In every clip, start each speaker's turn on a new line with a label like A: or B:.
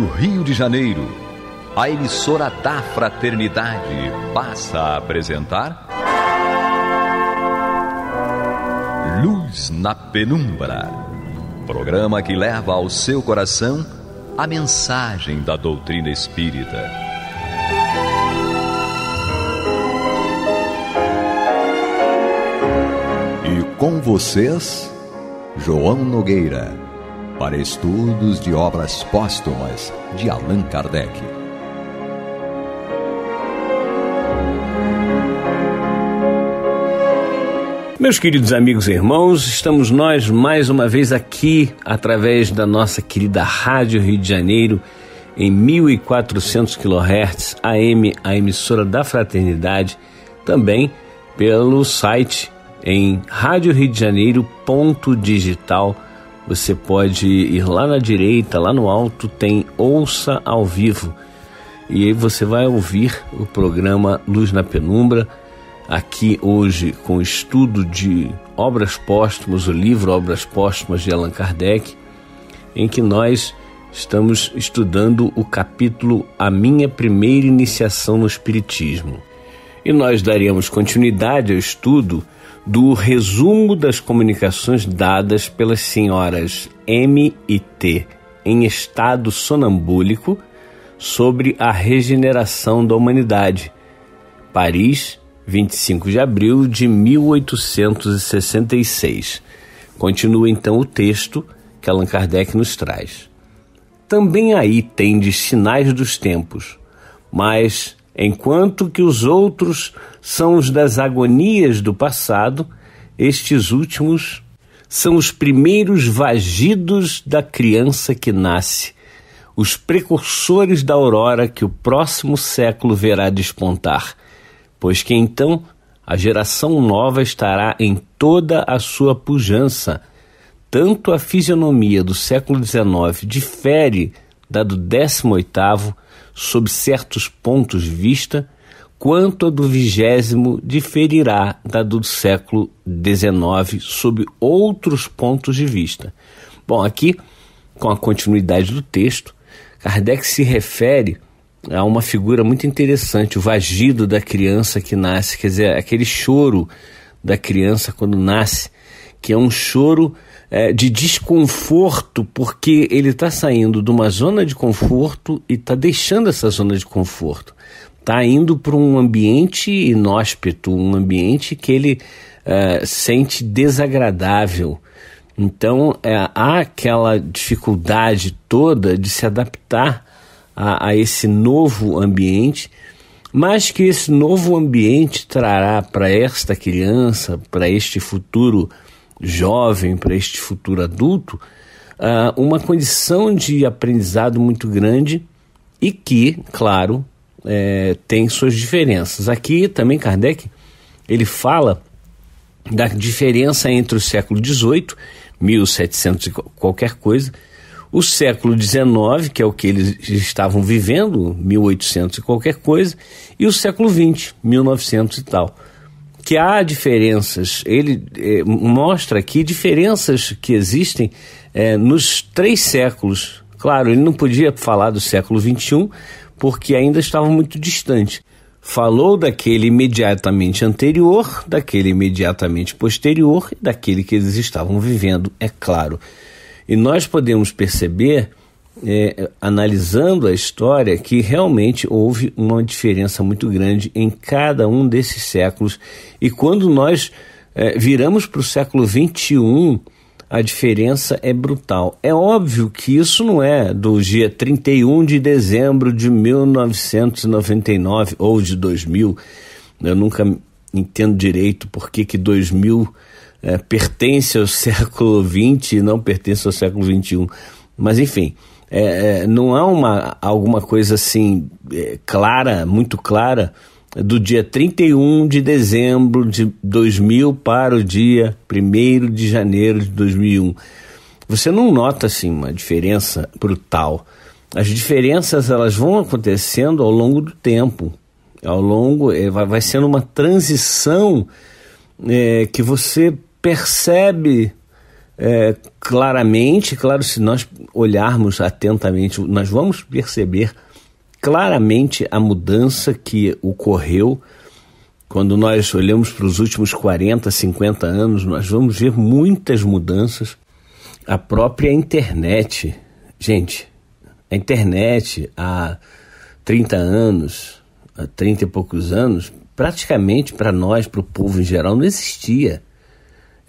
A: Núcleo Rio de Janeiro, a emissora da Fraternidade passa a apresentar. Luz na Penumbra programa que leva ao seu coração a mensagem da doutrina espírita. E com vocês, João Nogueira para estudos de obras póstumas de Allan Kardec.
B: Meus queridos amigos e irmãos, estamos nós mais uma vez aqui através da nossa querida Rádio Rio de Janeiro em 1400 kHz AM, a emissora da Fraternidade, também pelo site em radioriodejaneiro.digital.com você pode ir lá na direita, lá no alto, tem Ouça ao Vivo. E aí você vai ouvir o programa Luz na Penumbra, aqui hoje com o estudo de Obras Póstumas, o livro Obras Póstumas de Allan Kardec, em que nós estamos estudando o capítulo A Minha Primeira Iniciação no Espiritismo. E nós daríamos continuidade ao estudo do resumo das comunicações dadas pelas senhoras M e T em estado sonambúlico sobre a regeneração da humanidade. Paris, 25 de abril de 1866. Continua então o texto que Allan Kardec nos traz. Também aí tende sinais dos tempos, mas enquanto que os outros são os das agonias do passado, estes últimos são os primeiros vagidos da criança que nasce, os precursores da aurora que o próximo século verá despontar, pois que então a geração nova estará em toda a sua pujança. Tanto a fisionomia do século XIX difere da do 18 sob certos pontos de vista, quanto a do vigésimo diferirá da do século XIX sob outros pontos de vista. Bom, aqui, com a continuidade do texto, Kardec se refere a uma figura muito interessante, o vagido da criança que nasce, quer dizer, aquele choro da criança quando nasce, que é um choro é, de desconforto, porque ele está saindo de uma zona de conforto e está deixando essa zona de conforto. Está indo para um ambiente inóspito, um ambiente que ele é, sente desagradável. Então é, há aquela dificuldade toda de se adaptar a, a esse novo ambiente mas que esse novo ambiente trará para esta criança, para este futuro jovem, para este futuro adulto, ah, uma condição de aprendizado muito grande e que, claro, é, tem suas diferenças. Aqui também Kardec ele fala da diferença entre o século XVIII, 1700 e qualquer coisa, o século XIX, que é o que eles estavam vivendo, 1800 e qualquer coisa, e o século XX, 1900 e tal que há diferenças. Ele eh, mostra aqui diferenças que existem eh, nos três séculos. Claro, ele não podia falar do século XXI porque ainda estava muito distante. Falou daquele imediatamente anterior, daquele imediatamente posterior e daquele que eles estavam vivendo, é claro. E nós podemos perceber é, analisando a história que realmente houve uma diferença muito grande em cada um desses séculos. E quando nós é, viramos para o século XXI, a diferença é brutal. É óbvio que isso não é do dia 31 de dezembro de 1999 ou de 2000. Eu nunca entendo direito por que, que 2000 é, pertence ao século XX e não pertence ao século XXI. Mas enfim, é, é, não há uma, alguma coisa assim é, clara, muito clara, do dia 31 de dezembro de 2000 para o dia 1 de janeiro de 2001. Você não nota assim uma diferença brutal. As diferenças elas vão acontecendo ao longo do tempo, ao longo é, vai, vai sendo uma transição é, que você percebe é, claramente, claro, se nós olharmos atentamente, nós vamos perceber claramente a mudança que ocorreu quando nós olhamos para os últimos 40, 50 anos, nós vamos ver muitas mudanças. A própria internet, gente, a internet há 30 anos, há 30 e poucos anos, praticamente para nós, para o povo em geral, não existia.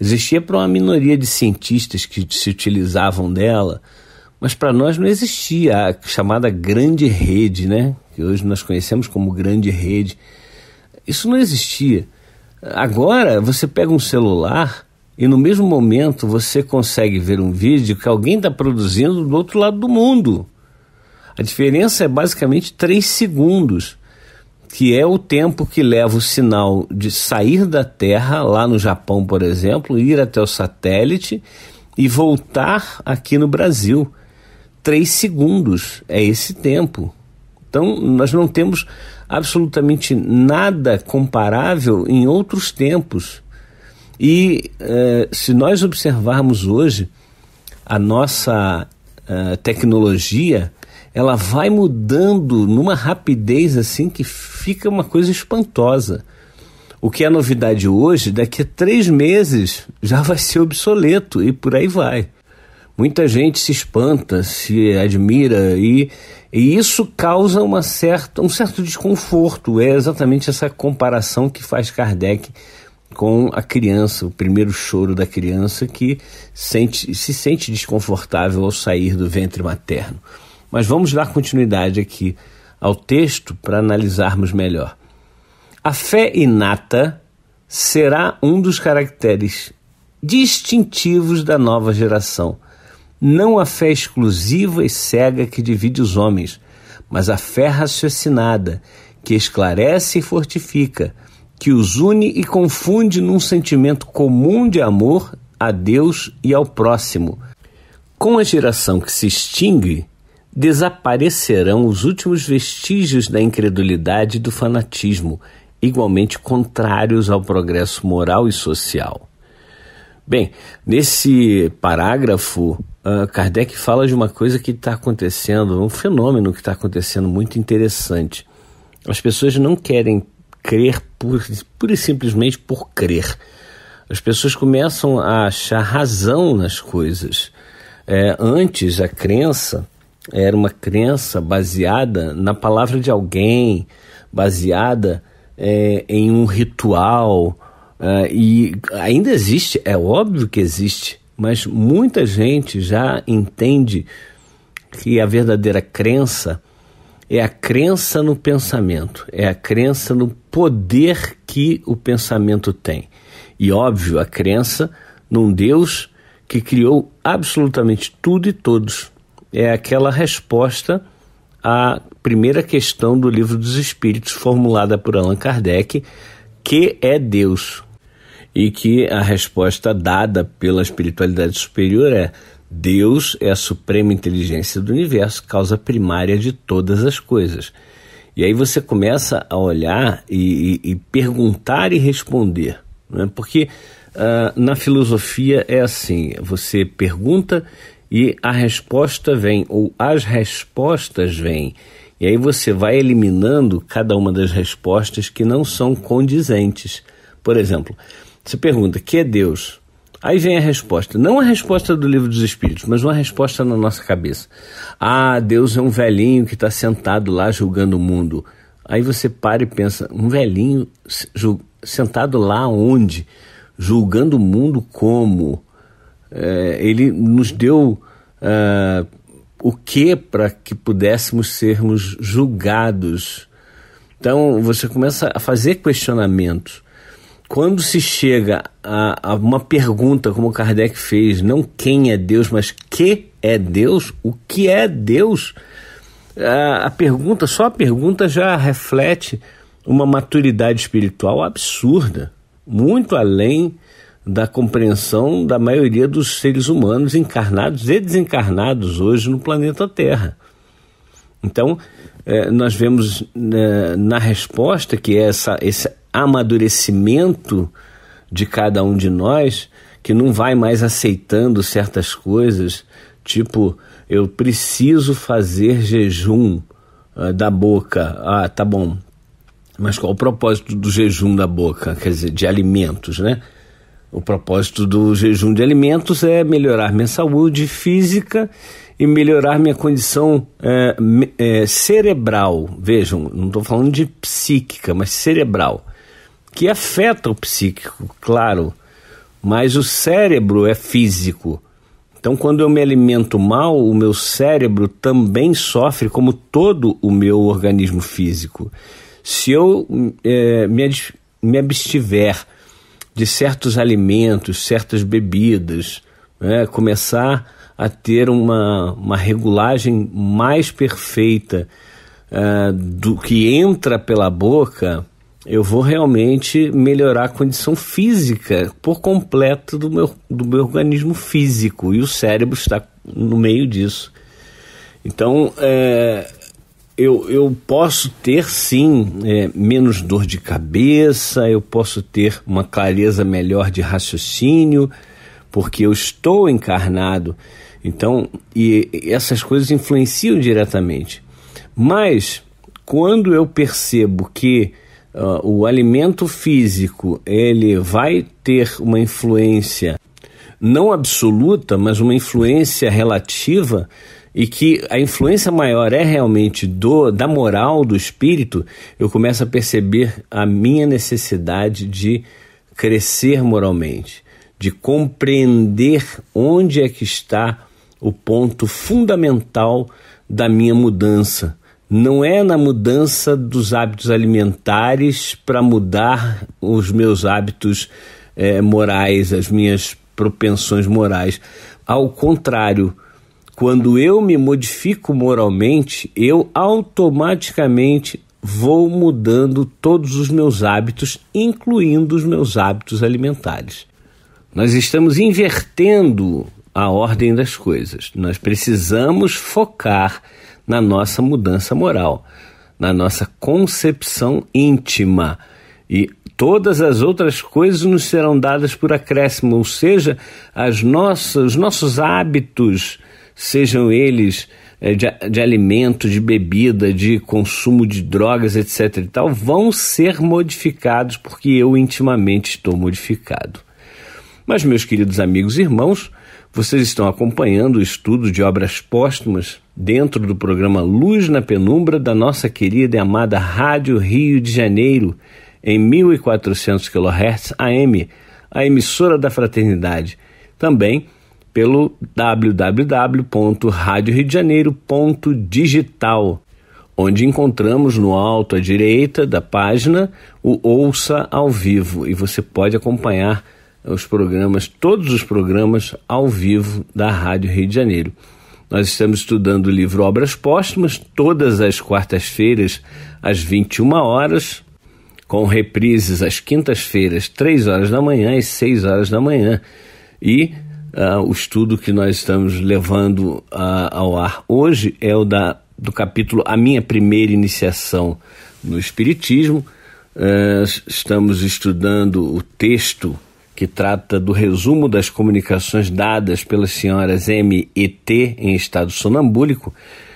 B: Existia para uma minoria de cientistas que se utilizavam dela, mas para nós não existia a chamada grande rede, né? Que hoje nós conhecemos como grande rede. Isso não existia. Agora você pega um celular e no mesmo momento você consegue ver um vídeo que alguém está produzindo do outro lado do mundo. A diferença é basicamente três segundos que é o tempo que leva o sinal de sair da Terra, lá no Japão, por exemplo, ir até o satélite e voltar aqui no Brasil. Três segundos é esse tempo. Então, nós não temos absolutamente nada comparável em outros tempos. E eh, se nós observarmos hoje a nossa eh, tecnologia, ela vai mudando numa rapidez assim que fica uma coisa espantosa. O que é novidade hoje, daqui a três meses já vai ser obsoleto e por aí vai. Muita gente se espanta, se admira e, e isso causa uma certa, um certo desconforto. É exatamente essa comparação que faz Kardec com a criança, o primeiro choro da criança que sente, se sente desconfortável ao sair do ventre materno. Mas vamos dar continuidade aqui ao texto para analisarmos melhor. A fé inata será um dos caracteres distintivos da nova geração. Não a fé exclusiva e cega que divide os homens, mas a fé raciocinada, que esclarece e fortifica, que os une e confunde num sentimento comum de amor a Deus e ao próximo. Com a geração que se extingue, desaparecerão os últimos vestígios da incredulidade e do fanatismo, igualmente contrários ao progresso moral e social. Bem, nesse parágrafo, uh, Kardec fala de uma coisa que está acontecendo, um fenômeno que está acontecendo muito interessante. As pessoas não querem crer pura e simplesmente por crer. As pessoas começam a achar razão nas coisas. É, antes, a crença era uma crença baseada na palavra de alguém, baseada é, em um ritual. Uh, e ainda existe, é óbvio que existe, mas muita gente já entende que a verdadeira crença é a crença no pensamento, é a crença no poder que o pensamento tem. E óbvio, a crença num Deus que criou absolutamente tudo e todos é aquela resposta à primeira questão do Livro dos Espíritos, formulada por Allan Kardec, que é Deus? E que a resposta dada pela espiritualidade superior é: Deus é a suprema inteligência do universo, causa primária de todas as coisas. E aí você começa a olhar e, e, e perguntar e responder, né? porque uh, na filosofia é assim: você pergunta e a resposta vem, ou as respostas vêm. E aí você vai eliminando cada uma das respostas que não são condizentes. Por exemplo, você pergunta: que é Deus? Aí vem a resposta, não a resposta do livro dos Espíritos, mas uma resposta na nossa cabeça. Ah, Deus é um velhinho que está sentado lá julgando o mundo. Aí você para e pensa: um velhinho sentado lá onde? Julgando o mundo como? É, ele nos deu uh, o que para que pudéssemos sermos julgados. Então você começa a fazer questionamentos. Quando se chega a, a uma pergunta, como Kardec fez, não quem é Deus, mas que é Deus, o que é Deus, a pergunta, só a pergunta já reflete uma maturidade espiritual absurda, muito além da compreensão da maioria dos seres humanos encarnados e desencarnados hoje no planeta Terra. Então, eh, nós vemos eh, na resposta que é essa, esse amadurecimento de cada um de nós, que não vai mais aceitando certas coisas, tipo, eu preciso fazer jejum eh, da boca. Ah, tá bom. Mas qual o propósito do jejum da boca? Quer dizer, de alimentos, né? O propósito do jejum de alimentos é melhorar minha saúde física e melhorar minha condição é, é, cerebral. Vejam, não estou falando de psíquica, mas cerebral, que afeta o psíquico, claro, mas o cérebro é físico. Então, quando eu me alimento mal, o meu cérebro também sofre, como todo o meu organismo físico. Se eu é, me, me abstiver de certos alimentos, certas bebidas, né? começar a ter uma, uma regulagem mais perfeita uh, do que entra pela boca, eu vou realmente melhorar a condição física por completo do meu, do meu organismo físico e o cérebro está no meio disso. Então, é, eu, eu posso ter sim é, menos dor de cabeça, eu posso ter uma clareza melhor de raciocínio, porque eu estou encarnado. Então, e, e essas coisas influenciam diretamente. Mas quando eu percebo que uh, o alimento físico ele vai ter uma influência não absoluta, mas uma influência relativa e que a influência maior é realmente do da moral do espírito, eu começo a perceber a minha necessidade de crescer moralmente, de compreender onde é que está o ponto fundamental da minha mudança. Não é na mudança dos hábitos alimentares para mudar os meus hábitos eh, morais, as minhas propensões morais. Ao contrário, quando eu me modifico moralmente, eu automaticamente vou mudando todos os meus hábitos, incluindo os meus hábitos alimentares. Nós estamos invertendo a ordem das coisas. Nós precisamos focar na nossa mudança moral, na nossa concepção íntima. E todas as outras coisas nos serão dadas por acréscimo, ou seja, as nossas, os nossos hábitos sejam eles é, de, de alimento, de bebida, de consumo de drogas, etc. e tal, vão ser modificados porque eu intimamente estou modificado. Mas, meus queridos amigos e irmãos, vocês estão acompanhando o estudo de obras póstumas dentro do programa Luz na Penumbra da nossa querida e amada Rádio Rio de Janeiro, em 1400 kHz AM, a emissora da fraternidade. Também pelo www.radioriodejaneiro.digital, onde encontramos no alto à direita da página o Ouça ao Vivo e você pode acompanhar os programas, todos os programas ao vivo da Rádio Rio de Janeiro. Nós estamos estudando o livro Obras Póstumas todas as quartas-feiras às 21 horas, com reprises às quintas-feiras, 3 horas da manhã e 6 horas da manhã. E uh, o estudo que nós estamos levando uh, ao ar hoje é o da, do capítulo A Minha Primeira Iniciação no Espiritismo. Uh, estamos estudando o texto que trata do resumo das comunicações dadas pelas senhoras M e T em estado sonambúlico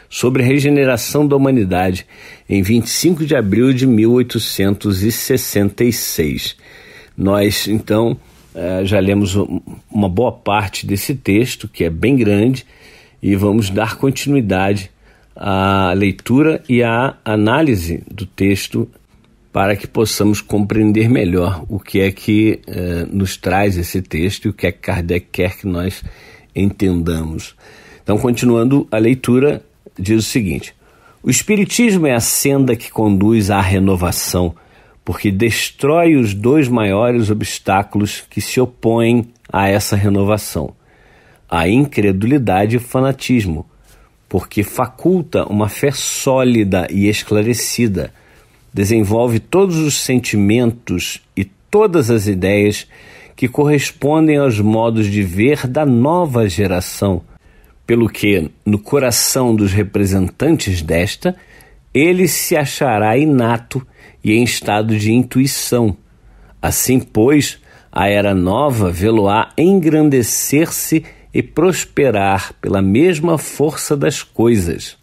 B: sobre a regeneração da humanidade em 25 de abril de 1866. Nós, então, eh, já lemos uma boa parte desse texto, que é bem grande, e vamos dar continuidade à leitura e à análise do texto para que possamos compreender melhor o que é que eh, nos traz esse texto e o que é que Kardec quer que nós entendamos. Então, continuando a leitura, diz o seguinte: O Espiritismo é a senda que conduz à renovação porque destrói os dois maiores obstáculos que se opõem a essa renovação: a incredulidade e o fanatismo, porque faculta uma fé sólida e esclarecida, desenvolve todos os sentimentos e todas as ideias que correspondem aos modos de ver da nova geração, pelo que, no coração dos representantes desta, ele se achará inato e em estado de intuição. Assim, pois, a era nova vê-lo-á engrandecer-se e prosperar pela mesma força das coisas.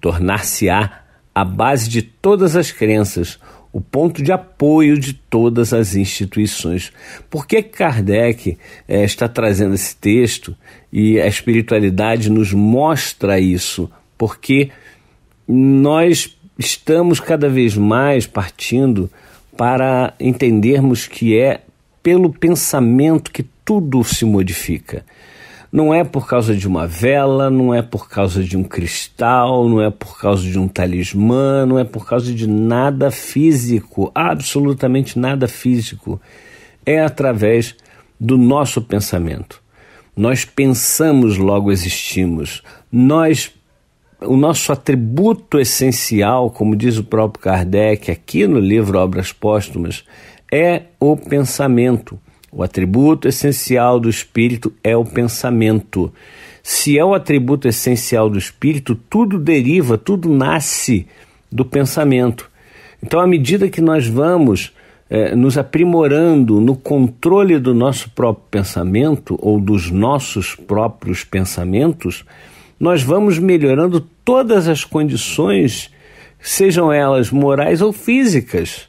B: Tornar-se-á a base de todas as crenças, o ponto de apoio de todas as instituições. Por que Kardec é, está trazendo esse texto e a espiritualidade nos mostra isso? Porque nós estamos cada vez mais partindo para entendermos que é pelo pensamento que tudo se modifica. Não é por causa de uma vela, não é por causa de um cristal, não é por causa de um talismã, não é por causa de nada físico, absolutamente nada físico. É através do nosso pensamento. Nós pensamos, logo existimos. Nós o nosso atributo essencial, como diz o próprio Kardec aqui no livro Obras Póstumas, é o pensamento. O atributo essencial do espírito é o pensamento. Se é o atributo essencial do espírito, tudo deriva, tudo nasce do pensamento. Então, à medida que nós vamos eh, nos aprimorando no controle do nosso próprio pensamento ou dos nossos próprios pensamentos, nós vamos melhorando todas as condições, sejam elas morais ou físicas.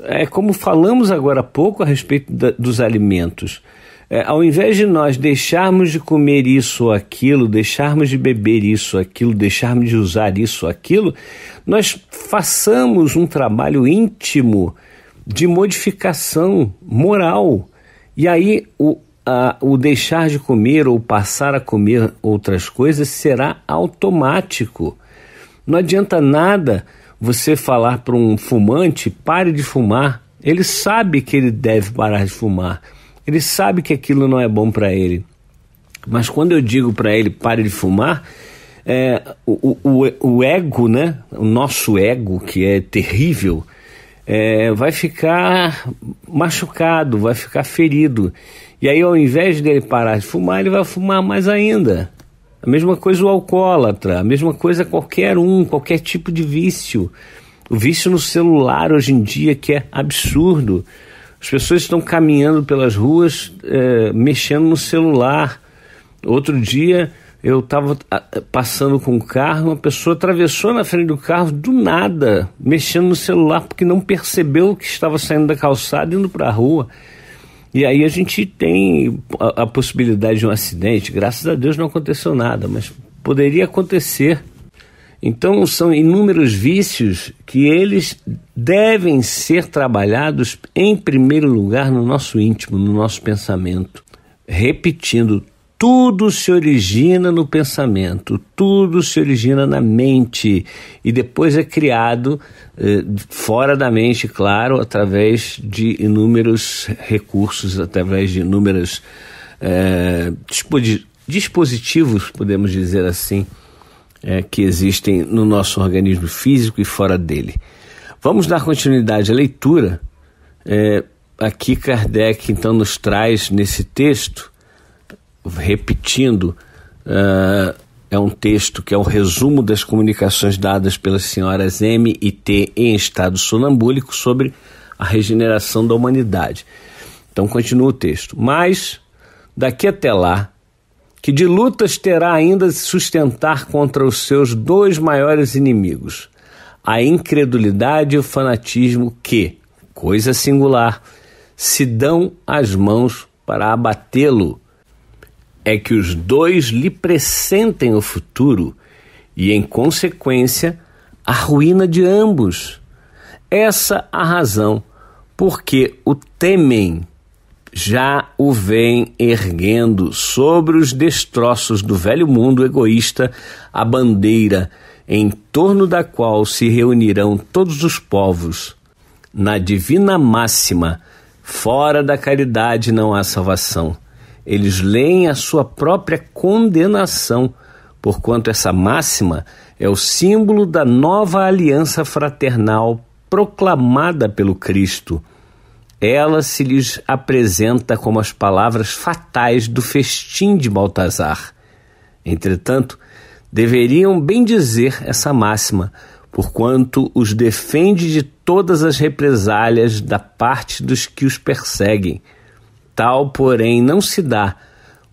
B: É como falamos agora há pouco a respeito da, dos alimentos. É, ao invés de nós deixarmos de comer isso ou aquilo, deixarmos de beber isso ou aquilo, deixarmos de usar isso ou aquilo, nós façamos um trabalho íntimo de modificação moral. E aí o, ah, o deixar de comer ou passar a comer outras coisas será automático. Não adianta nada você falar para um fumante pare de fumar. Ele sabe que ele deve parar de fumar. Ele sabe que aquilo não é bom para ele. Mas quando eu digo para ele pare de fumar, é, o, o, o ego, né? O nosso ego, que é terrível, é, vai ficar machucado, vai ficar ferido. E aí, ao invés dele parar de fumar, ele vai fumar mais ainda. A mesma coisa o alcoólatra, a mesma coisa qualquer um, qualquer tipo de vício. O vício no celular hoje em dia que é absurdo. As pessoas estão caminhando pelas ruas é, mexendo no celular. Outro dia eu estava ah, passando com um carro, uma pessoa atravessou na frente do carro do nada, mexendo no celular porque não percebeu que estava saindo da calçada indo para a rua. E aí a gente tem a, a possibilidade de um acidente, graças a Deus não aconteceu nada, mas poderia acontecer. Então são inúmeros vícios que eles devem ser trabalhados em primeiro lugar no nosso íntimo, no nosso pensamento. Repetindo, tudo se origina no pensamento, tudo se origina na mente e depois é criado eh, fora da mente, claro, através de inúmeros recursos, através de inúmeros eh, dispositivos, podemos dizer assim, eh, que existem no nosso organismo físico e fora dele. Vamos dar continuidade à leitura. Eh, aqui Kardec então nos traz nesse texto repetindo, uh, é um texto que é um resumo das comunicações dadas pelas senhoras M e T em estado sonambúlico sobre a regeneração da humanidade. Então continua o texto. Mas, daqui até lá, que de lutas terá ainda de sustentar contra os seus dois maiores inimigos, a incredulidade e o fanatismo que, coisa singular, se dão as mãos para abatê-lo é que os dois lhe pressentem o futuro e, em consequência, a ruína de ambos. Essa a razão porque o temem, já o vem erguendo sobre os destroços do velho mundo egoísta a bandeira em torno da qual se reunirão todos os povos. Na divina máxima, fora da caridade não há salvação eles leem a sua própria condenação, porquanto essa máxima é o símbolo da nova aliança fraternal proclamada pelo Cristo. Ela se lhes apresenta como as palavras fatais do festim de Baltazar. Entretanto, deveriam bem dizer essa máxima, porquanto os defende de todas as represálias da parte dos que os perseguem tal, porém, não se dá,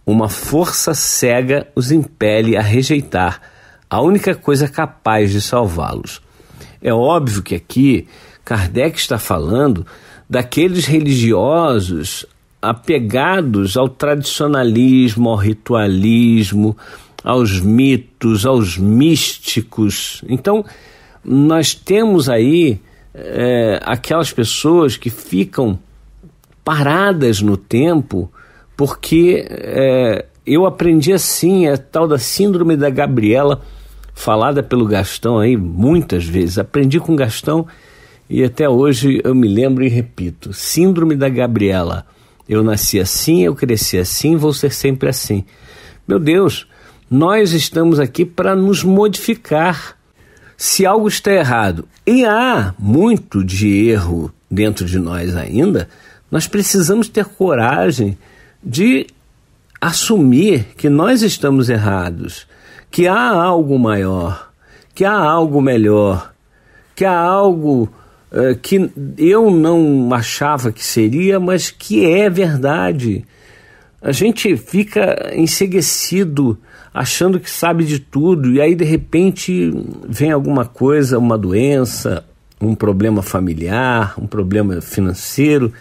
B: uma força cega os impele a rejeitar a única coisa capaz de salvá-los. É óbvio que aqui Kardec está falando daqueles religiosos apegados ao tradicionalismo, ao ritualismo, aos mitos, aos místicos. Então, nós temos aí é, aquelas pessoas que ficam paradas no tempo, porque é, eu aprendi assim, a é tal da síndrome da Gabriela, falada pelo Gastão aí muitas vezes. Aprendi com Gastão e até hoje eu me lembro e repito. Síndrome da Gabriela. Eu nasci assim, eu cresci assim, vou ser sempre assim. Meu Deus, nós estamos aqui para nos modificar. Se algo está errado, e há muito de erro dentro de nós ainda, nós precisamos ter coragem de assumir que nós estamos errados, que há algo maior, que há algo melhor, que há algo eh, que eu não achava que seria, mas que é verdade. A gente fica enseguecido, achando que sabe de tudo, e aí de repente vem alguma coisa, uma doença, um problema familiar, um problema financeiro,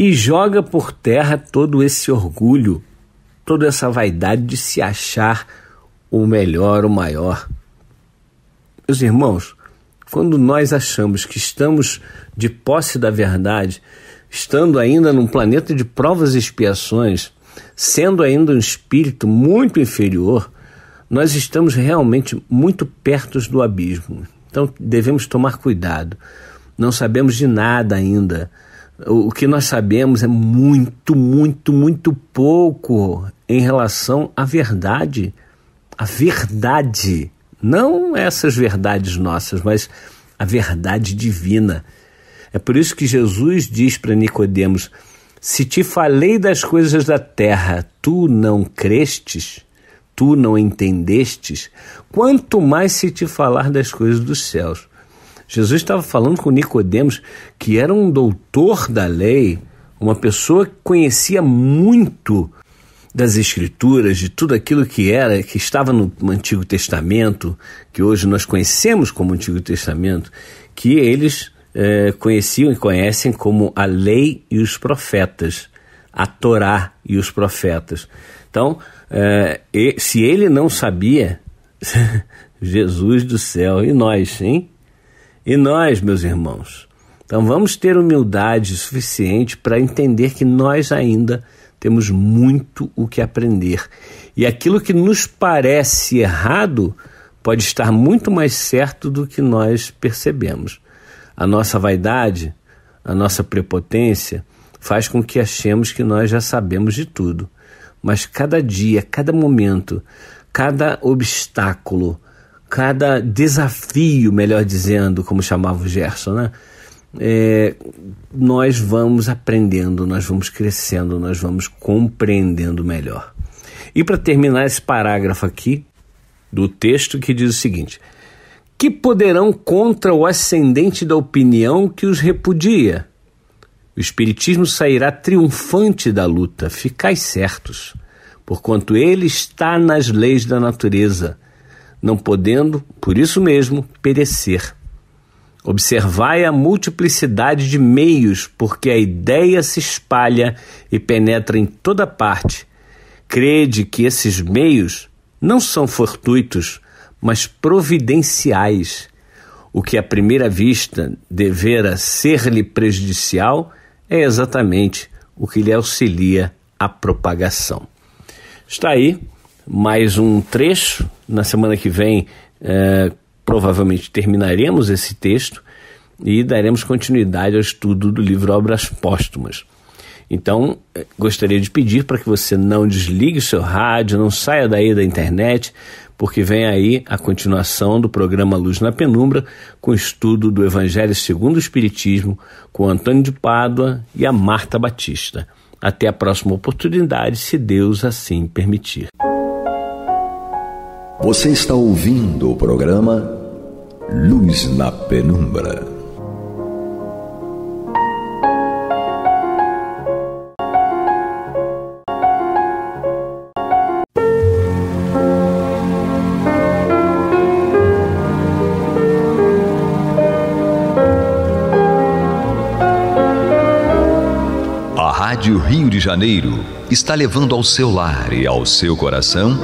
B: e joga por terra todo esse orgulho, toda essa vaidade de se achar o melhor, o maior. Meus irmãos, quando nós achamos que estamos de posse da verdade, estando ainda num planeta de provas e expiações, sendo ainda um espírito muito inferior, nós estamos realmente muito perto do abismo. Então devemos tomar cuidado. Não sabemos de nada ainda o que nós sabemos é muito, muito, muito pouco em relação à verdade. A verdade, não essas verdades nossas, mas a verdade divina. É por isso que Jesus diz para Nicodemos: Se te falei das coisas da terra, tu não crestes, tu não entendestes, quanto mais se te falar das coisas dos céus. Jesus estava falando com Nicodemos, que era um doutor da lei, uma pessoa que conhecia muito das escrituras, de tudo aquilo que era, que estava no Antigo Testamento, que hoje nós conhecemos como Antigo Testamento, que eles eh, conheciam e conhecem como a lei e os profetas, a Torá e os profetas. Então, eh, se ele não sabia, Jesus do céu, e nós, hein? E nós, meus irmãos, então vamos ter humildade suficiente para entender que nós ainda temos muito o que aprender. E aquilo que nos parece errado pode estar muito mais certo do que nós percebemos. A nossa vaidade, a nossa prepotência faz com que achemos que nós já sabemos de tudo. Mas cada dia, cada momento, cada obstáculo, cada desafio, melhor dizendo, como chamava o Gerson, né? É, nós vamos aprendendo, nós vamos crescendo, nós vamos compreendendo melhor. E para terminar esse parágrafo aqui do texto que diz o seguinte: que poderão contra o ascendente da opinião que os repudia? O Espiritismo sairá triunfante da luta, ficais certos, porquanto ele está nas leis da natureza não podendo, por isso mesmo, perecer. Observai a multiplicidade de meios, porque a ideia se espalha e penetra em toda parte. Crede que esses meios não são fortuitos, mas providenciais. O que à primeira vista devera ser-lhe prejudicial é exatamente o que lhe auxilia a propagação. Está aí mais um trecho. Na semana que vem, é, provavelmente terminaremos esse texto e daremos continuidade ao estudo do livro Obras Póstumas. Então, é, gostaria de pedir para que você não desligue o seu rádio, não saia daí da internet, porque vem aí a continuação do programa Luz na Penumbra, com o estudo do Evangelho segundo o Espiritismo, com Antônio de Pádua e a Marta Batista. Até a próxima oportunidade, se Deus assim permitir.
A: Você está ouvindo o programa Luz na Penumbra. A Rádio Rio de Janeiro está levando ao seu lar e ao seu coração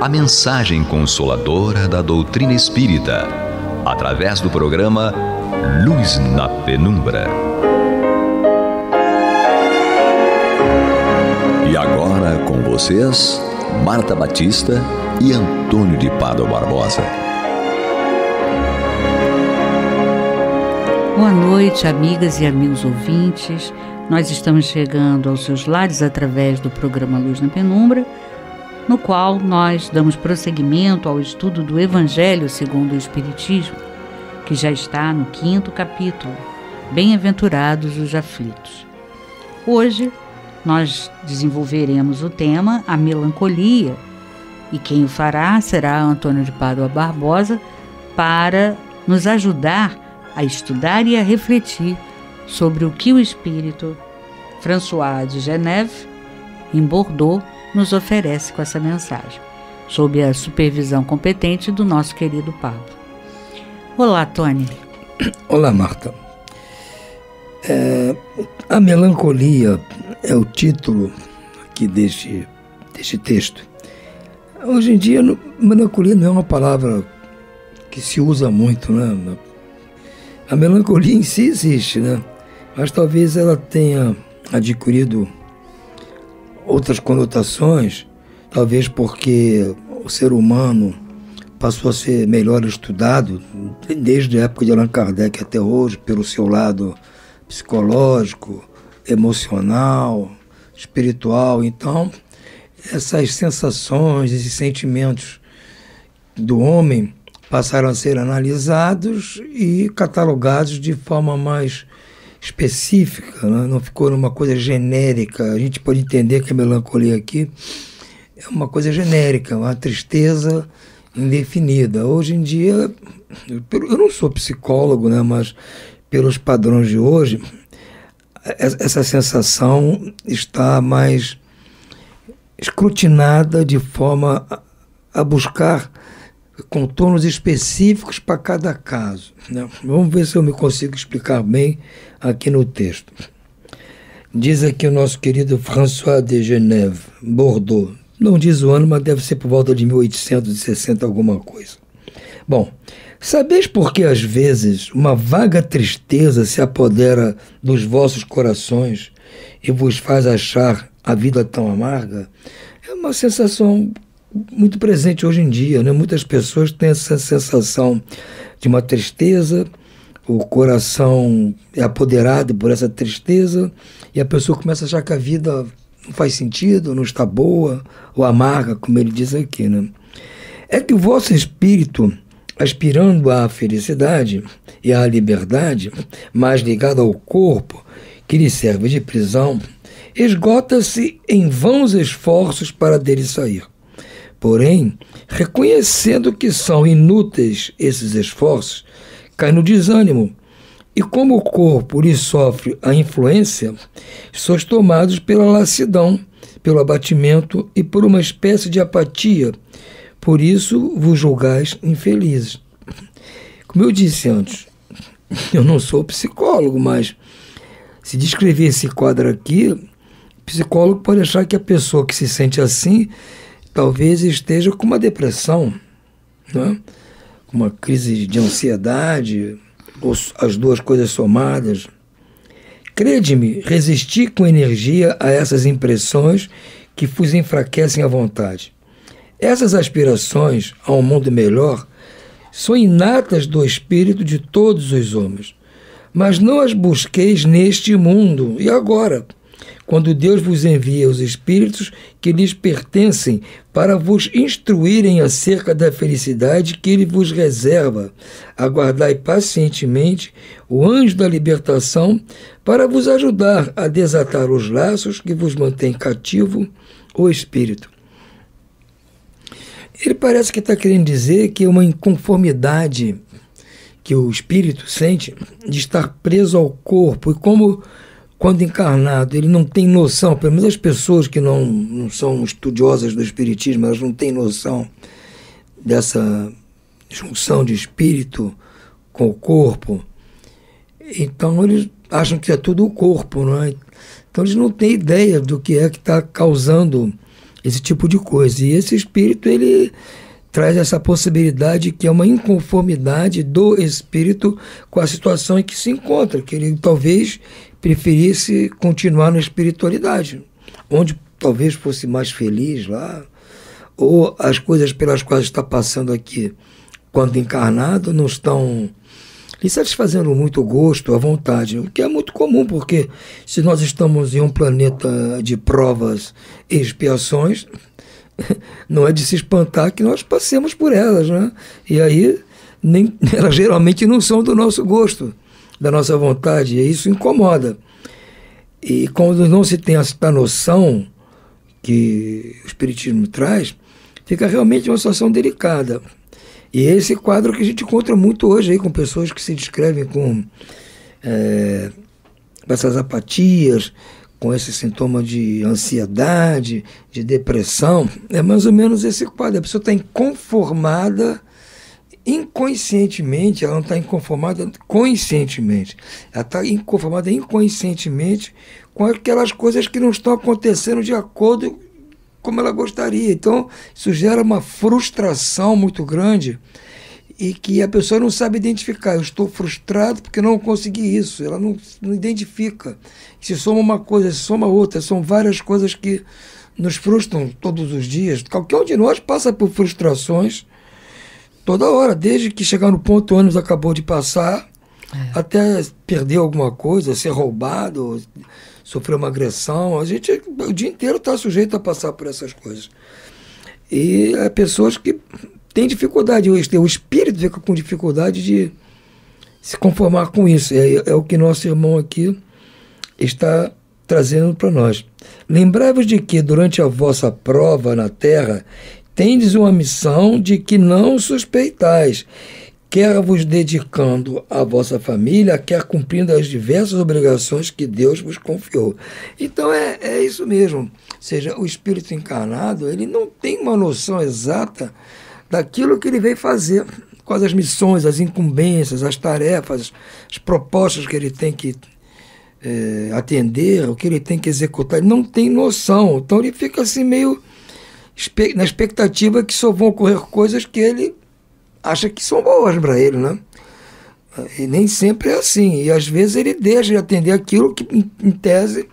A: a mensagem consoladora da doutrina espírita, através do programa Luz na Penumbra. E agora com vocês, Marta Batista e Antônio de Pado Barbosa.
C: Boa noite, amigas e amigos ouvintes. Nós estamos chegando aos seus lares através do programa Luz na Penumbra no qual nós damos prosseguimento ao estudo do Evangelho segundo o Espiritismo, que já está no quinto capítulo, Bem-aventurados os aflitos. Hoje, nós desenvolveremos o tema A Melancolia, e quem o fará será Antônio de Pádua Barbosa, para nos ajudar a estudar e a refletir sobre o que o espírito François de Geneve, em Bordeaux, nos oferece com essa mensagem, sob a supervisão competente do nosso querido Pablo. Olá, Tony.
D: Olá, Marta. É, a melancolia é o título aqui deste, deste texto. Hoje em dia, melancolia não é uma palavra que se usa muito, né? A melancolia em si existe, né? Mas talvez ela tenha adquirido outras conotações, talvez porque o ser humano passou a ser melhor estudado desde a época de Allan Kardec até hoje, pelo seu lado psicológico, emocional, espiritual. Então, essas sensações, esses sentimentos do homem passaram a ser analisados e catalogados de forma mais específica, né? não ficou numa coisa genérica. A gente pode entender que a melancolia aqui é uma coisa genérica, uma tristeza indefinida. Hoje em dia, eu não sou psicólogo, né? mas pelos padrões de hoje, é, essa sensação está mais escrutinada de forma a buscar contornos específicos para cada caso. Né? Vamos ver se eu me consigo explicar bem aqui no texto. Diz aqui o nosso querido François de Genève, Bordeaux. Não diz o ano, mas deve ser por volta de 1860 alguma coisa. Bom, sabeis por que às vezes uma vaga tristeza se apodera dos vossos corações e vos faz achar a vida tão amarga? É uma sensação muito presente hoje em dia, né? Muitas pessoas têm essa sensação de uma tristeza, o coração é apoderado por essa tristeza e a pessoa começa a achar que a vida não faz sentido, não está boa, ou amarga, como ele diz aqui, né? É que o vosso espírito, aspirando à felicidade e à liberdade, mais ligado ao corpo, que lhe serve de prisão, esgota-se em vãos esforços para dele sair. Porém, reconhecendo que são inúteis esses esforços, cai no desânimo. E como o corpo lhe sofre a influência, sois tomados pela lassidão, pelo abatimento e por uma espécie de apatia. Por isso vos julgais infelizes. Como eu disse antes, eu não sou psicólogo, mas se descrever esse quadro aqui, psicólogo pode achar que a pessoa que se sente assim talvez esteja com uma depressão, né? uma crise de ansiedade, ou as duas coisas somadas. Crede-me, resisti com energia a essas impressões que vos enfraquecem à vontade. Essas aspirações a um mundo melhor são inatas do espírito de todos os homens, mas não as busqueis neste mundo e agora quando Deus vos envia os espíritos que lhes pertencem para vos instruírem acerca da felicidade que ele vos reserva. Aguardai pacientemente o anjo da libertação para vos ajudar a desatar os laços que vos mantém cativo o espírito. Ele parece que está querendo dizer que é uma inconformidade que o espírito sente de estar preso ao corpo e como quando encarnado, ele não tem noção, pelo menos as pessoas que não, não são estudiosas do Espiritismo, elas não têm noção dessa junção de espírito com o corpo. Então eles acham que é tudo o corpo, não é? Então eles não têm ideia do que é que está causando esse tipo de coisa. E esse espírito, ele traz essa possibilidade que é uma inconformidade do espírito com a situação em que se encontra, que ele talvez preferisse continuar na espiritualidade, onde talvez fosse mais feliz lá, ou as coisas pelas quais está passando aqui, quando encarnado, não estão lhe satisfazendo muito o gosto, a vontade, o que é muito comum, porque se nós estamos em um planeta de provas e expiações, não é de se espantar que nós passemos por elas, né? E aí, nem, elas geralmente não são do nosso gosto da nossa vontade. E isso incomoda. E quando não se tem essa noção que o Espiritismo traz, fica realmente uma situação delicada. E é esse quadro que a gente encontra muito hoje aí com pessoas que se descrevem com é, essas apatias, com esse sintoma de ansiedade, de depressão. É mais ou menos esse quadro. A pessoa está inconformada inconscientemente, ela não está inconformada conscientemente. Ela está inconformada inconscientemente com aquelas coisas que não estão acontecendo de acordo como ela gostaria. Então, isso gera uma frustração muito grande e que a pessoa não sabe identificar. Eu estou frustrado porque não consegui isso. Ela não, não identifica. Se soma uma coisa, se soma outra, são várias coisas que nos frustram todos os dias. Qualquer um de nós passa por frustrações Toda hora, desde que chegar no ponto o ônibus acabou de passar, é. até perder alguma coisa, ser roubado, sofrer uma agressão. A gente o dia inteiro está sujeito a passar por essas coisas. E há é pessoas que têm dificuldade, o espírito fica com dificuldade de se conformar com isso. É, é o que nosso irmão aqui está trazendo para nós. Lembrai-vos de que, durante a vossa prova na terra, tendes uma missão de que não suspeitais, quer vos dedicando à vossa família, quer cumprindo as diversas obrigações que Deus vos confiou. Então é, é isso mesmo. Ou seja, o Espírito encarnado, ele não tem uma noção exata daquilo que ele veio fazer, quais as missões, as incumbências, as tarefas, as propostas que ele tem que é, atender, o que ele tem que executar. Ele não tem noção. Então ele fica assim meio na expectativa que só vão ocorrer coisas que ele acha que são boas para ele, né? E nem sempre é assim. E às vezes ele deixa de atender aquilo que, em tese,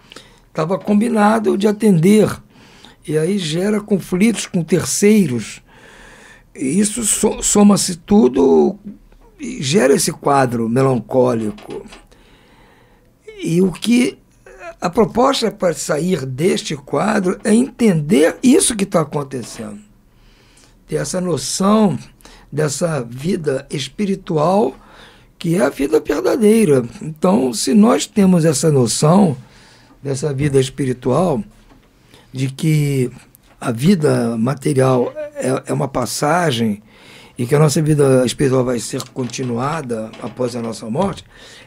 D: estava combinado de atender. E aí gera conflitos com terceiros. E isso soma-se tudo e gera esse quadro melancólico. E o que a proposta para sair deste quadro é entender isso que está acontecendo. Ter essa noção dessa vida espiritual que é a vida verdadeira. Então, se nós temos essa noção dessa vida espiritual, de que a vida material é, é uma passagem e que a nossa vida espiritual vai ser continuada após a nossa morte,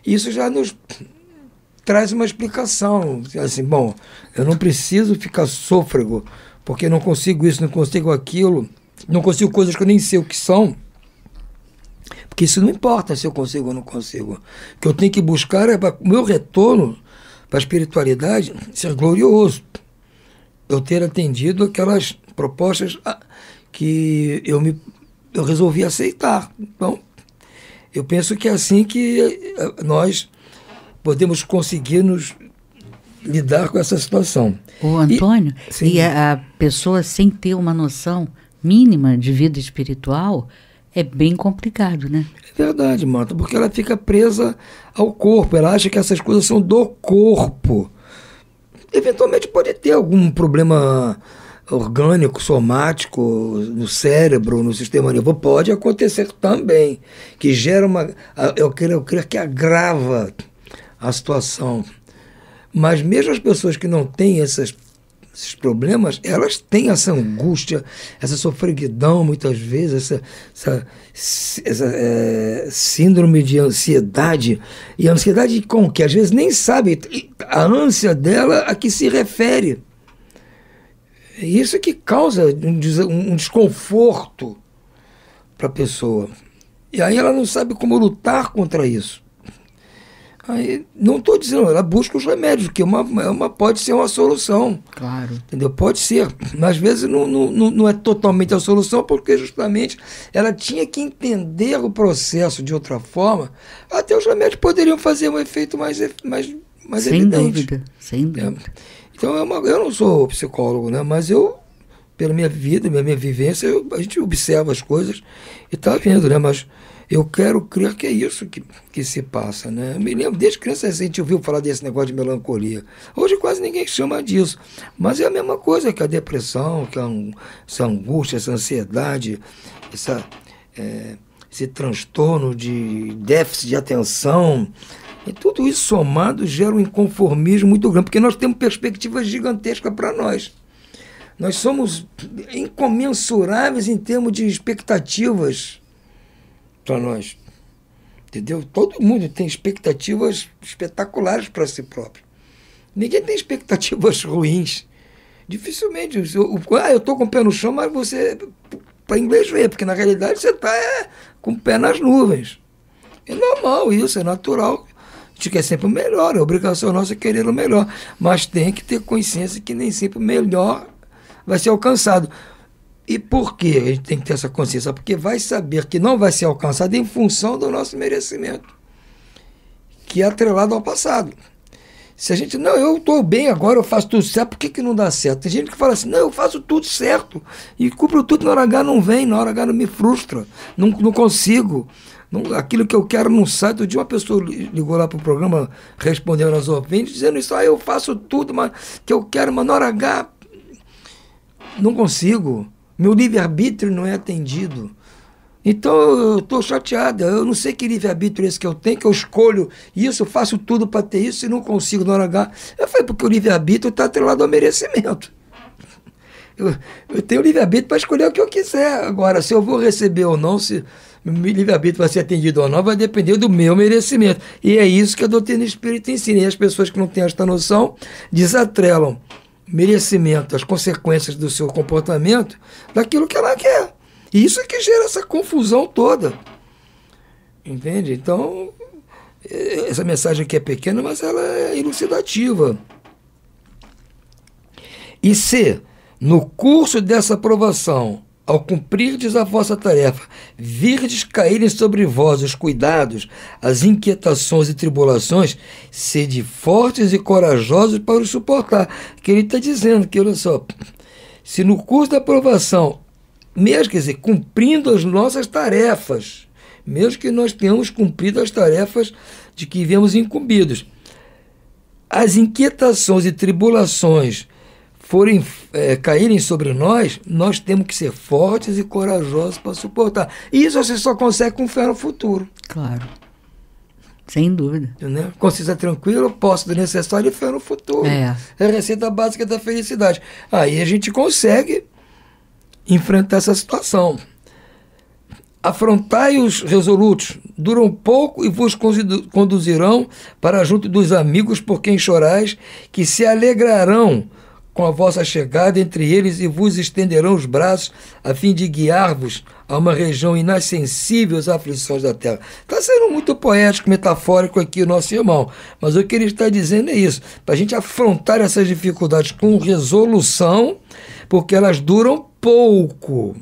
D: isso já nos traz uma explicação. Assim, bom, eu não preciso ficar sôfrego, porque não consigo isso, não consigo aquilo, não consigo coisas que eu nem sei o que são. Porque isso não importa se eu consigo ou não consigo. O que eu tenho que buscar é o meu retorno para a espiritualidade ser glorioso. Eu ter atendido aquelas propostas ah, que eu me eu resolvi aceitar. Então, eu penso que é assim que eh, nós podemos conseguir nos lidar com essa situação.
C: O Antônio, e, sim. e a, a pessoa sem ter uma noção mínima de vida espiritual é bem complicado, né?
D: É verdade, Marta, porque ela fica presa ao corpo, ela acha que essas coisas são do corpo. Eventualmente pode ter algum problema orgânico, somático, no cérebro, no sistema nervoso, pode acontecer também, que gera uma. Eu creio, eu creio que agrava a situação. Mas mesmo as pessoas que não têm essas, esses problemas, elas têm essa angústia, essa sofreguidão, muitas vezes, essa, essa, essa é, síndrome de ansiedade. E ansiedade com que às vezes nem sabe a ânsia dela a que se refere. Isso é que causa um, um desconforto para a pessoa. E aí ela não sabe como lutar contra isso. Aí, não estou dizendo, ela busca os remédios, que é uma, é uma pode ser uma solução. Claro. Entendeu? Pode ser. Mas às vezes não, não, não é totalmente a solução, porque justamente ela tinha que entender o processo de outra forma. Até os remédios poderiam fazer um efeito mais, mais, mais sem evidente. Sem dúvida, sem né? dúvida. É. Então, é uma, eu não sou psicólogo, né? mas eu, pela minha vida, minha, minha vivência, eu, a gente observa as coisas e está vendo, né? Mas eu quero crer que é isso que, que se passa, né? Eu me lembro, desde criança a gente ouviu falar desse negócio de melancolia. Hoje quase ninguém chama disso. Mas é a mesma coisa que a depressão, que a, essa angústia, essa ansiedade, essa, é, esse transtorno de déficit de atenção. E tudo isso somado gera um inconformismo muito grande, porque nós temos perspectivas gigantescas para nós. Nós somos incomensuráveis em termos de expectativas para nós. Entendeu? Todo mundo tem expectativas espetaculares para si próprio. Ninguém tem expectativas ruins. Dificilmente. ah, eu estou com o pé no chão, mas você. Para inglês ver, porque na realidade você está é, com o pé nas nuvens. É normal isso, é natural. A gente quer sempre o melhor, a obrigação nossa é querer o melhor. Mas tem que ter consciência que nem sempre o melhor vai ser alcançado. E por que a gente tem que ter essa consciência? Porque vai saber que não vai ser alcançado em função do nosso merecimento, que é atrelado ao passado. Se a gente, não, eu estou bem agora, eu faço tudo certo, por que, que não dá certo? Tem gente que fala assim, não, eu faço tudo certo e cumpro tudo, na hora H não vem, na hora H não me frustra, não, não consigo, não, aquilo que eu quero não sai. Outro dia uma pessoa ligou lá para o programa, respondeu nas ouvintes, dizendo isso, ah, eu faço tudo mas, que eu quero, mas na hora H não consigo. Meu livre-arbítrio não é atendido. Então eu estou chateada. Eu não sei que livre-arbítrio é esse que eu tenho, que eu escolho isso, eu faço tudo para ter isso e não consigo na hora H. Eu falei, porque o livre-arbítrio está atrelado ao merecimento. Eu, eu tenho livre-arbítrio para escolher o que eu quiser. Agora, se eu vou receber ou não, se meu livre-arbítrio vai ser atendido ou não, vai depender do meu merecimento. E é isso que a doutrina espírita ensina. E as pessoas que não têm esta noção desatrelam merecimento das consequências do seu comportamento daquilo que ela quer. E isso é que gera essa confusão toda. Entende? Então, essa mensagem aqui é pequena, mas ela é elucidativa. E se, no curso dessa aprovação, ao cumprirdes a vossa tarefa, virdes caírem sobre vós os cuidados, as inquietações e tribulações, sede fortes e corajosos para os suportar. Que ele está dizendo que, olha só, se no curso da aprovação, mesmo, quer dizer, cumprindo as nossas tarefas, mesmo que nós tenhamos cumprido as tarefas de que viemos incumbidos, as inquietações e tribulações forem é, caírem sobre nós, nós temos que ser fortes e corajosos para suportar. E isso você só consegue com fé no futuro. Claro. Sem dúvida. Entendeu? Consciência tá tranquila, posse do necessário e fé no futuro. É. é a receita básica da felicidade. Aí a gente consegue enfrentar essa situação. Afrontai os resolutos, duram pouco e vos conduzirão para junto dos amigos por quem chorais, que se alegrarão com a vossa chegada entre eles e vos estenderão os braços a fim de guiar-vos a uma região inacessível às aflições da terra. Está sendo muito poético, metafórico aqui o nosso irmão, mas o que ele está dizendo é isso, para a gente afrontar essas dificuldades com resolução, porque elas duram pouco.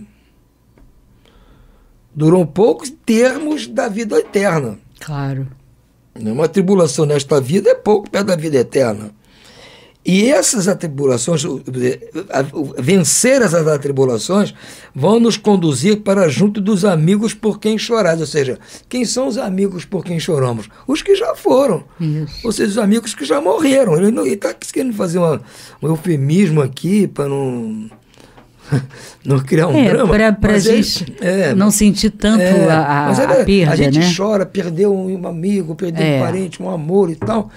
D: Duram pouco em termos da vida eterna. Claro. Uma tribulação nesta vida é pouco perto da vida eterna. E essas atribulações, vencer essas atribulações, vão nos conduzir para junto dos amigos por quem chorás. Ou seja, quem são os amigos por quem choramos? Os que já foram. Isso. Ou seja, os amigos que já morreram. Ele está querendo fazer uma, um eufemismo aqui para não. não criar um é, drama. Pra, pra é gente é, é, não sentir tanto é, a, a, é a perda, A gente né? chora, perdeu um amigo, perdeu um é. parente, um amor e tal.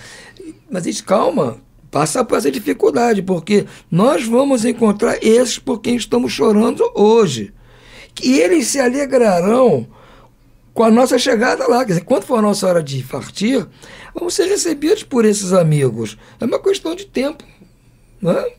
D: Mas gente, calma, passar por essa dificuldade, porque nós vamos encontrar esses por quem estamos chorando hoje. E eles se alegrarão com a nossa chegada lá. Quer dizer, quando for a nossa hora de partir, vamos ser recebidos por esses amigos. É uma questão de tempo. Não é?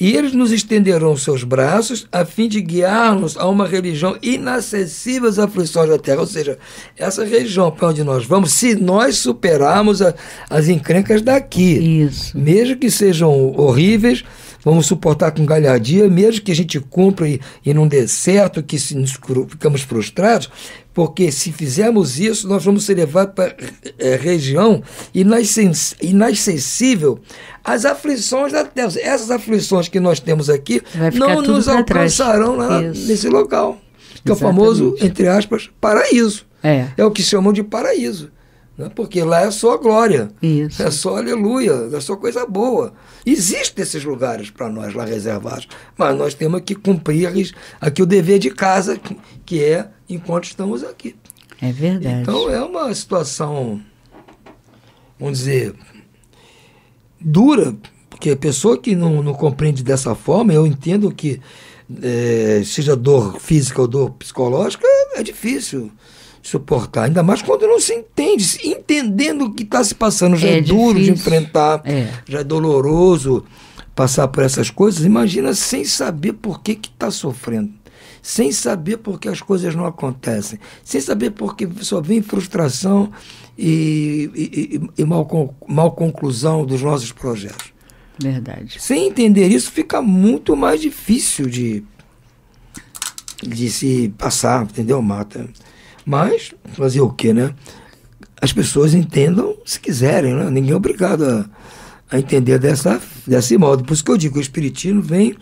D: E eles nos estenderão seus braços a fim de guiar-nos a uma religião inacessível às aflições da terra. Ou seja, essa religião para é onde nós vamos, se nós superarmos a, as encrencas daqui, Isso. mesmo que sejam horríveis, vamos suportar com galhardia, mesmo que a gente cumpra e, e não dê certo, que se, ficamos frustrados, porque se fizermos isso, nós vamos ser levados para é, região inacessível às aflições da terra. Essas aflições que nós temos aqui não nos alcançarão lá, nesse local,
C: que Exatamente. é o famoso,
D: entre aspas, paraíso. É. é o que chamam de paraíso. Né? Porque lá é só glória, Isso. é só aleluia, é só coisa boa. Existem esses lugares para nós lá reservados, mas nós temos que cumprir aqui o dever de casa, que é enquanto estamos aqui. É verdade. Então é uma situação, vamos dizer, dura, porque a pessoa que não, não compreende dessa forma, eu entendo que é, seja dor física ou dor psicológica, é, é difícil suportar, ainda mais quando não se entende, entendendo o que está se passando, já é, é duro de enfrentar, é. já é doloroso passar por essas coisas, imagina sem saber por que está sofrendo sem saber por que as coisas não acontecem, sem saber por que só vem frustração e, e, e mal, mal conclusão dos nossos projetos. Verdade. Sem entender isso, fica muito mais difícil de, de se passar, entendeu, Mata? Mas, fazer o quê, né? As pessoas entendam se quiserem, né? Ninguém é obrigado a, a entender dessa, desse modo. Por isso que eu digo, o Espiritismo vem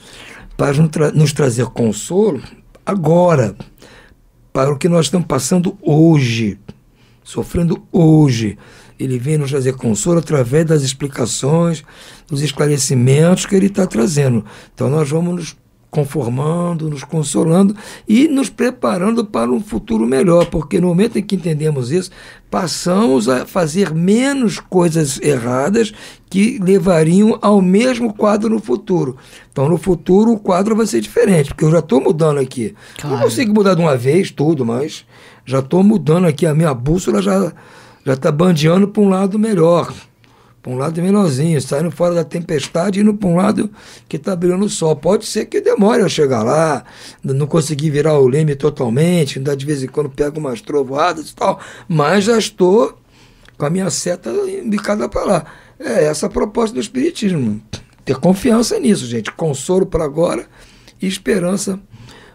D: para nos trazer consolo agora, para o que nós estamos passando hoje, sofrendo hoje. Ele vem nos trazer consolo através das explicações, dos esclarecimentos que ele está trazendo. Então nós vamos nos conformando, nos consolando e nos preparando para um futuro melhor, porque no momento em que entendemos isso, passamos a fazer menos coisas erradas que levariam ao mesmo quadro no futuro. Então, no futuro, o quadro vai ser diferente, porque eu já estou mudando aqui. Claro. Não consigo mudar de uma vez tudo, mas já estou mudando aqui, a minha bússola já está bandeando para um lado melhor para um lado é menorzinho, saindo fora da tempestade e indo para um lado que está brilhando o sol. Pode ser que demore a chegar lá, não consegui virar o leme totalmente, ainda de vez em quando pego umas trovoadas e tal, mas já estou com a minha seta indicada para lá. É essa é a proposta do Espiritismo. Ter confiança nisso, gente. Consolo para agora e esperança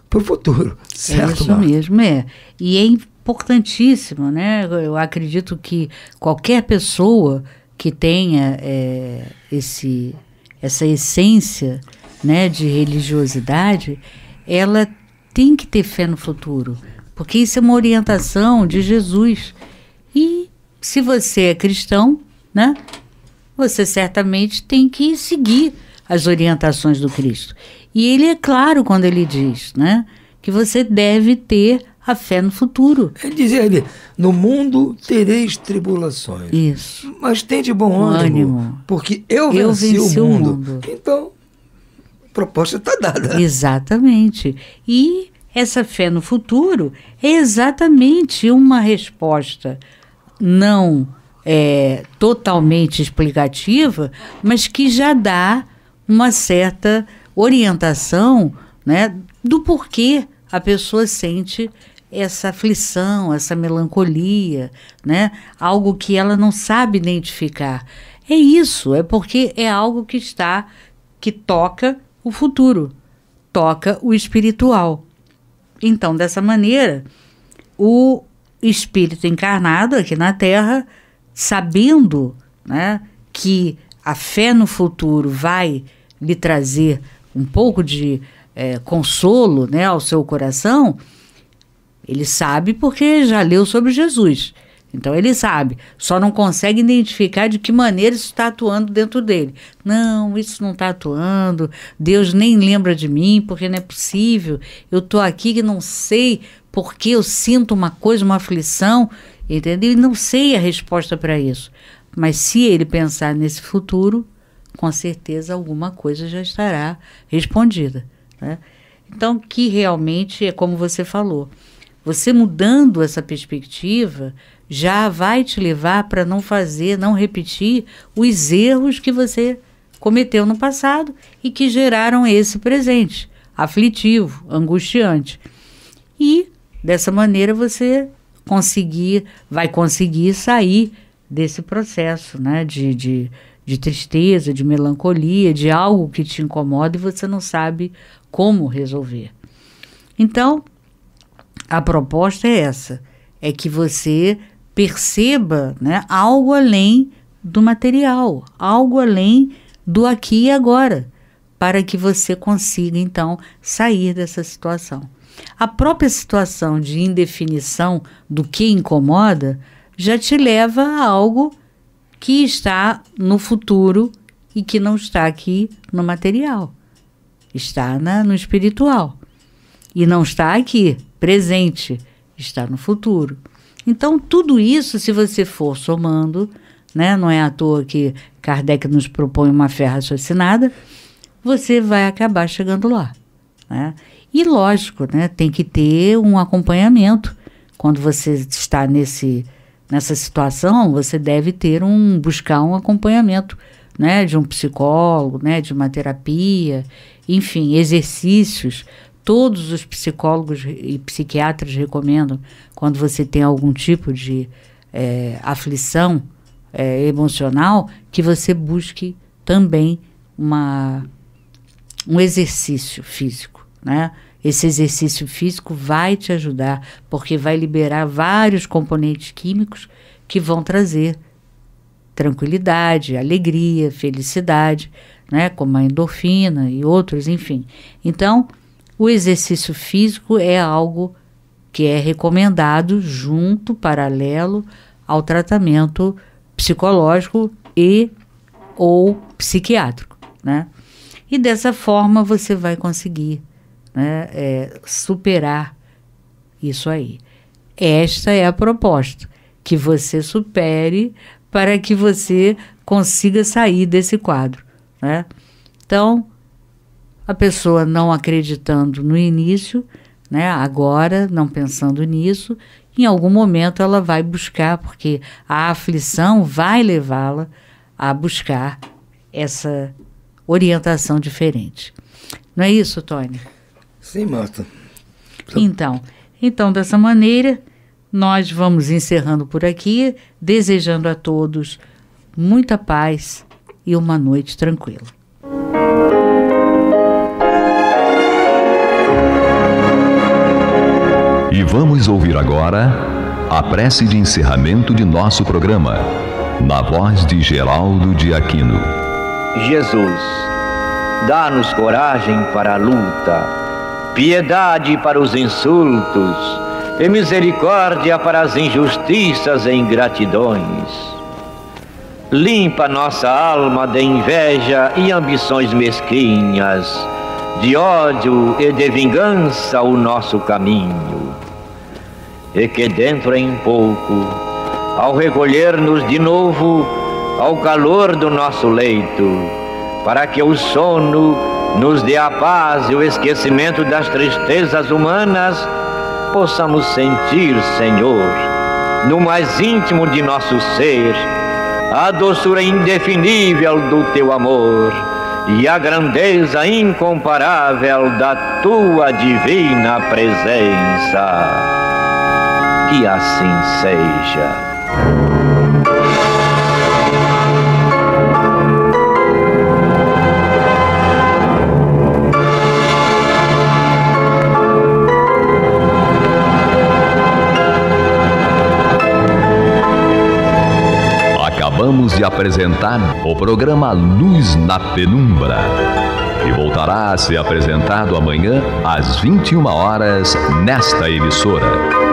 D: para o futuro. É certo, é isso Marta?
C: mesmo, é. E é importantíssimo, né? Eu acredito que qualquer pessoa que tenha é, esse, essa essência né, de religiosidade, ela tem que ter fé no futuro, porque isso é uma orientação de Jesus. E se você é cristão, né, você certamente tem que seguir as orientações do Cristo. E ele é claro quando ele diz, né, que você deve ter a fé no futuro. Ele dizia ali: No mundo tereis tribulações. Isso. Mas tem de bom, ânimo, ânimo, porque eu, eu venci, venci o, mundo. o
D: mundo. Então,
C: a proposta está dada. Exatamente. E essa fé no futuro é exatamente uma resposta não é, totalmente explicativa, mas que já dá uma certa orientação né, do porquê a pessoa sente essa aflição, essa melancolia, né? Algo que ela não sabe identificar. É isso, é porque é algo que está que toca o futuro, toca o espiritual. Então, dessa maneira, o espírito encarnado aqui na Terra, sabendo, né, que a fé no futuro vai lhe trazer um pouco de é, consolo, né, ao seu coração, ele sabe porque já leu sobre Jesus. Então ele sabe, só não consegue identificar de que maneira isso está atuando dentro dele. Não, isso não está atuando, Deus nem lembra de mim, porque não é possível. Eu estou aqui que não sei porque eu sinto uma coisa, uma aflição, entendeu? E não sei a resposta para isso. Mas se ele pensar nesse futuro, com certeza alguma coisa já estará respondida. Né? Então, que realmente é como você falou você mudando essa perspectiva já vai te levar para não fazer, não repetir os erros que você cometeu no passado e que geraram esse presente aflitivo, angustiante. E dessa maneira você conseguir, vai conseguir sair desse processo né, de, de, de tristeza, de melancolia, de algo que te incomoda e você não sabe como resolver. Então, a proposta é essa: é que você perceba né, algo além do material, algo além do aqui e agora, para que você consiga então sair dessa situação. A própria situação de indefinição do que incomoda já te leva a algo que está no futuro e que não está aqui no material. Está na, né, no espiritual. E não está aqui presente, está no futuro. Então, tudo isso, se você for somando, né, não é à toa que Kardec nos propõe uma fé raciocinada, você vai acabar chegando lá. Né? E lógico, né, tem que ter um acompanhamento. Quando você está nesse, nessa situação, você deve ter um buscar um acompanhamento né, de um psicólogo, né, de uma terapia, enfim, exercícios todos os psicólogos e psiquiatras recomendam quando você tem algum tipo de é, aflição é, emocional que você busque também uma, um exercício físico, né? Esse exercício físico vai te ajudar, porque vai liberar vários componentes químicos que vão trazer tranquilidade, alegria, felicidade, né? Como a endorfina e outros, enfim. Então, o exercício físico é algo que é recomendado junto, paralelo ao tratamento psicológico e ou psiquiátrico, né? E dessa forma você vai conseguir né, é, superar isso aí. Esta é a proposta, que você supere para que você consiga sair desse quadro, né? Então, a pessoa não acreditando no início, né, agora, não pensando nisso, em algum momento ela vai buscar, porque a aflição vai levá-la a buscar essa orientação diferente. Não é isso, Tony? Sim, Marta. Então, então dessa maneira, nós vamos encerrando por aqui, desejando a todos muita paz e uma noite tranquila.
A: E vamos ouvir agora a prece de encerramento de nosso programa, na voz de Geraldo de Aquino.
B: Jesus, dá-nos coragem para a luta, piedade para os insultos e misericórdia para as injustiças e ingratidões. Limpa nossa alma de inveja e ambições mesquinhas de ódio e de vingança o nosso caminho. E que dentro em pouco, ao recolher-nos de novo ao calor do nosso leito, para que o sono nos dê a paz e o esquecimento das tristezas humanas, possamos sentir, Senhor, no mais íntimo de nosso ser, a doçura indefinível do teu amor e a grandeza incomparável da tua divina presença. Que assim seja.
A: apresentar o programa Luz na Penumbra, e voltará a ser apresentado amanhã às 21 horas nesta emissora.